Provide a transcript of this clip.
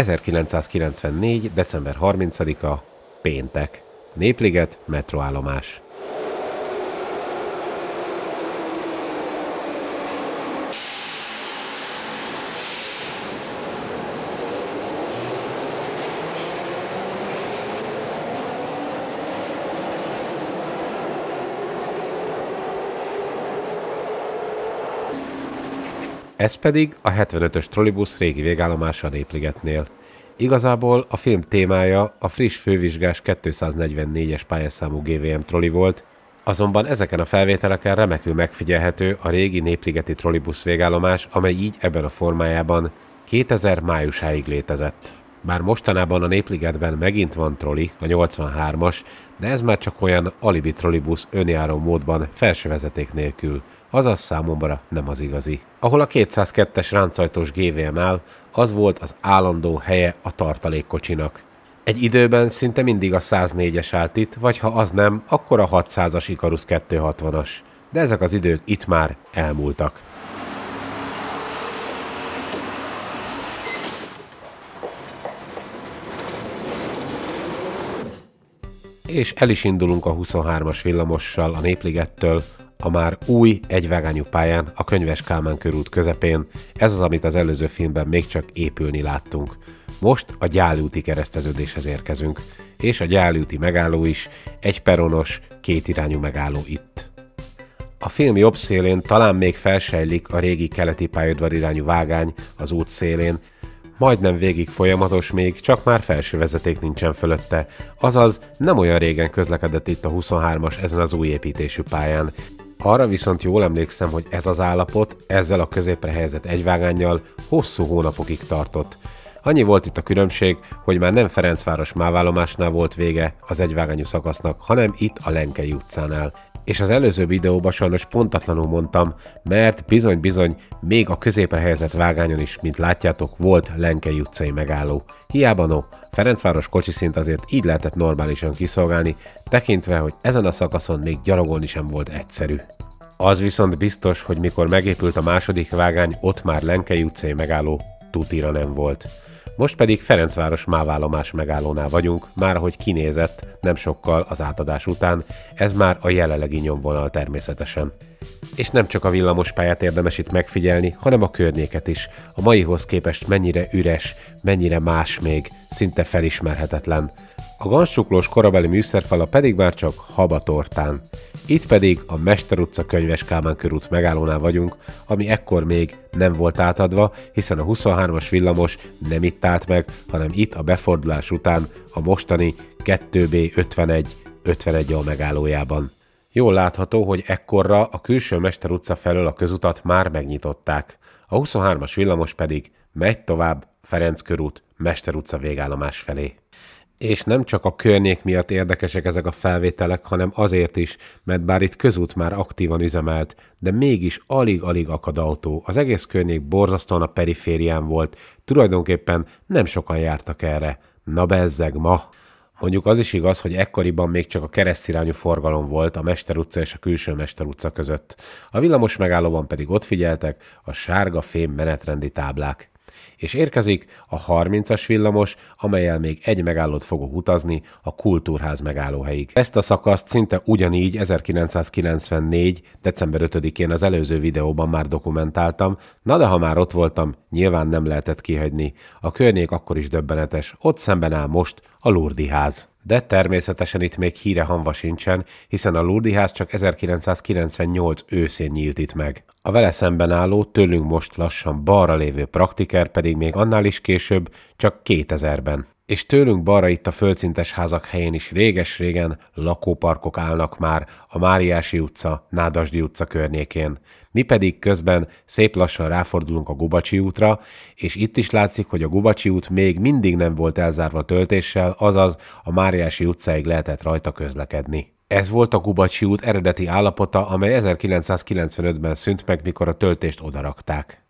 1994. december 30-a, péntek. Népliget, metroállomás. Ez pedig a 75-ös trollibusz régi végállomása a Népligetnél. Igazából a film témája a friss fővizsgás 244-es pályaszámú GVM trolli volt, azonban ezeken a felvételeken remekül megfigyelhető a régi Népligeti trollibusz végállomás, amely így ebben a formájában 2000 májusáig létezett. Bár mostanában a Népligetben megint van troli, a 83-as, de ez már csak olyan alibi trollibusz önjáró módban felső vezeték nélkül – azaz számomra nem az igazi. Ahol a 202-es ráncajtós GVM-nál az volt az állandó helye a tartalékkocsinak. Egy időben szinte mindig a 104-es állt itt, vagy ha az nem, akkor a 600-as Icarus 260-as. De ezek az idők itt már elmúltak. És el is indulunk a 23-as villamossal a Népligettől, a már új, egyvágányú pályán, a Könyves Kálmán körút közepén. Ez az, amit az előző filmben még csak épülni láttunk. Most a gyálúti kereszteződéshez érkezünk, és a gyálúti megálló is egy peronos, kétirányú megálló itt. A film jobb szélén talán még felsejlik a régi keleti pályaudvar irányú vágány az út szélén, majdnem végig folyamatos még, csak már felső vezeték nincsen fölötte. Azaz nem olyan régen közlekedett itt a 23-as ezen az új építésű pályán, arra viszont jól emlékszem, hogy ez az állapot ezzel a középre helyezett egyvágányjal hosszú hónapokig tartott. Annyi volt itt a különbség, hogy már nem Ferencváros mávállomásnál volt vége az egyvágányú szakasznak, hanem itt a Lenkei utcánál és az előző videóban sajnos pontatlanul mondtam, mert bizony-bizony még a középre helyezett vágányon is, mint látjátok, volt Lenkei utcai megálló. Hiába no, Ferencváros kocsiszint azért így lehetett normálisan kiszolgálni, tekintve, hogy ezen a szakaszon még gyalogolni sem volt egyszerű. Az viszont biztos, hogy mikor megépült a második vágány, ott már Lenkei utcai megálló tutira nem volt. Most pedig Ferencváros mávállomás megállónál vagyunk, már ahogy kinézett, nem sokkal az átadás után, ez már a jelenlegi nyomvonal természetesen. És nem csak a villamospályát érdemes itt megfigyelni, hanem a környéket is. A maihoz képest mennyire üres, mennyire más még, szinte felismerhetetlen a gancsuklós korabeli műszerfala pedig már csak habatortán. Itt pedig a Mester utca könyves Kálmán körút megállónál vagyunk, ami ekkor még nem volt átadva, hiszen a 23-as villamos nem itt állt meg, hanem itt a befordulás után a mostani 2B51 51A megállójában. Jól látható, hogy ekkorra a külső Mester utca felől a közutat már megnyitották. A 23-as villamos pedig megy tovább Ferenc körút Mester utca végállomás felé és nem csak a környék miatt érdekesek ezek a felvételek, hanem azért is, mert bár itt közút már aktívan üzemelt, de mégis alig-alig akad autó. Az egész környék borzasztóan a periférián volt, tulajdonképpen nem sokan jártak erre. Na bezzeg ma! Mondjuk az is igaz, hogy ekkoriban még csak a keresztirányú forgalom volt a Mester utca és a külső Mester utca között. A villamos megállóban pedig ott figyeltek a sárga fém menetrendi táblák és érkezik a 30-as villamos, amelyel még egy megállót fogok utazni a Kultúrház megállóhelyig. Ezt a szakaszt szinte ugyanígy 1994. december 5-én az előző videóban már dokumentáltam, na de ha már ott voltam, nyilván nem lehetett kihagyni. A környék akkor is döbbenetes, ott szemben áll most a Lurdi ház de természetesen itt még híre hanva sincsen, hiszen a ház csak 1998 őszén nyílt itt meg. A vele szemben álló, tőlünk most lassan balra lévő praktiker pedig még annál is később, csak 2000-ben és tőlünk balra itt a földszintes házak helyén is réges-régen lakóparkok állnak már a Máriási utca, Nádasdi utca környékén. Mi pedig közben szép lassan ráfordulunk a Gubacsi útra, és itt is látszik, hogy a Gubacsi út még mindig nem volt elzárva töltéssel, azaz a Máriási utcaig lehetett rajta közlekedni. Ez volt a Gubacsi út eredeti állapota, amely 1995-ben szűnt meg, mikor a töltést odarakták.